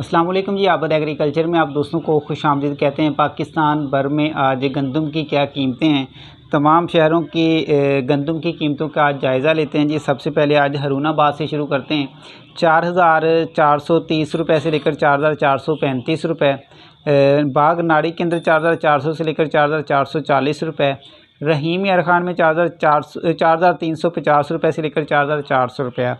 असलम जी आबद agriculture में आप दोस्तों को खुश आमदीद कहते हैं पाकिस्तान भर में आज गंदम की क्या कीमतें हैं तमाम शहरों की गंदम की कीमतों का आज जायज़ा लेते हैं जी सबसे पहले आज हरूनाबाद से शुरू करते हैं चार हज़ार चार सौ तीस रुपये से लेकर चार हज़ार चार सौ पैंतीस रुपये बाग नाड़ी के अंदर चार हज़ार चार सौ से लेकर चार हज़ार चार सौ चालीस रुपये रहीम यार खान में चार हज़ार चार सौ चार हज़ार तीन सौ पचास रुपये से लेकर चार हज़ार चार सौ रुपये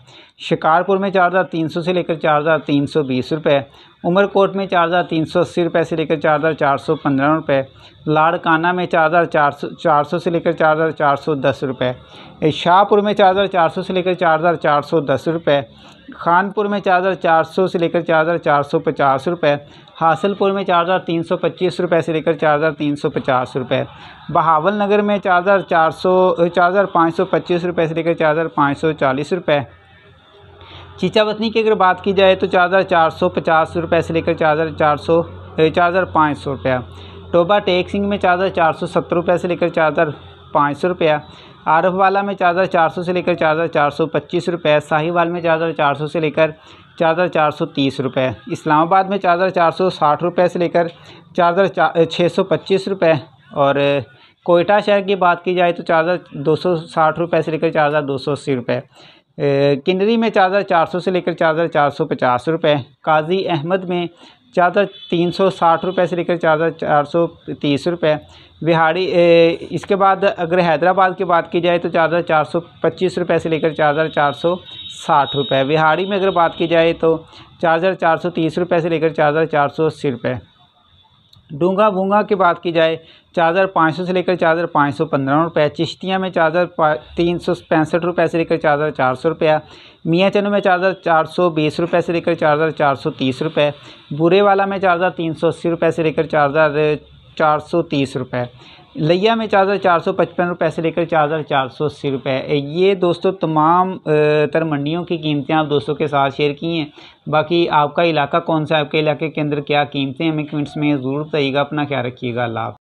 शिकारपुर में चार हज़ार तीन सौ से लेकर चार हज़ार तीन सौ बीस रुपये उमरकोट में चार हज़ार तीन सौ अस्सी रुपये से लेकर चार हज़ार चार सौ पंद्रह रुपये लाड़काना में चार हज़ार चार सौ चार सौ से लेकर चार हज़ार चार सौ दस रुपये शाहपुर में चार हज़ार चार सौ से लेकर चार हज़ार चार सौ दस रुपये खानपुर में चार हज़ार चार सौ से लेकर चार हज़ार चार सौ पचास रुपये हासिलपुर में चार हज़ार तीन सौ पच्चीस रुपये से लेकर चार हज़ार तीन सौ पचास रुपये बहावल नगर में चार हज़ार चार सौ चार हज़ार पाँच सौ पच्चीस रुपये से लेकर चार हज़ार पाँच सौ चालीस रुपये चीचा वतनी की अगर बात की जाए तो चार हज़ार चार सौ पचास रुपये से लेकर चार हज़ार चार सौ चार हज़ार पाँच सौ रुपया टोबा टेक सिंह में चार हज़ार चार सौ सत्तर रुपये से लेकर चार हज़ार पाँच सौ रुपया आरफ वाला में चार हज़ार चार सौ से लेकर चार हज़ार चार सौ पच्चीस रुपये साहिवाल में चार हज़ार चार सौ से लेकर चार हज़ार चार सौ तीस रुपये इस्लामाबाद में चार हज़ार चार सौ साठ रुपये से लेकर चार हज़ार छः सौ पच्चीस रुपये और कोयटा शहर की बात की जाए तो चार हज़ार दो सौ साठ रुपये से लेकर चार हज़ार दो सौ अस्सी रुपये किन्नरी में चादर चार सौ से लेकर चादर चार सौ पचास रुपये काजी अहमद में चादर तीन सौ साठ रुपये से लेकर चादर चार सौ तीस रुपये बिहाड़ी इसके बाद अगर हैदराबाद की बात की जाए तो चादर चार सौ पच्चीस रुपये से लेकर चादर चार सौ साठ रुपये बिहाड़ी में अगर बात की जाए तो चादर चार सौ तीस रुपये से लेकर चादर चार सौ अस्सी रुपये डूंगा बूंगा की बात की जाए चार्जर पाँच सौ से लेकर चार्जर पाँच सौ पंद्रह रुपये चिश्तियाँ में चार्जर तीन सौ पैंसठ रुपये से लेकर चार्जर चार सौ रुपया मियाँ चनू में चार्जर चार सौ बीस रुपये से लेकर चार्जर चार सौ तीस रुपये वाला में चार्जर तीन सौ अस्सी रुपये से लेकर चार्जर चार सौ तीस रुपये लिया में चार हज़ार चार सौ पचपन रुपये से लेकर चार हज़ार चार सौ अस्सी रुपये ये दोस्तों तमाम तर मंडियों की कीमतें आप दोस्तों के साथ शेयर की हैं बाकी आपका इलाका कौन सा है आपके इलाके के अंदर क्या कीमतें हमें कमेंट्स में ज़रूर बताइएगा अपना ख्याल रखिएगा लाभ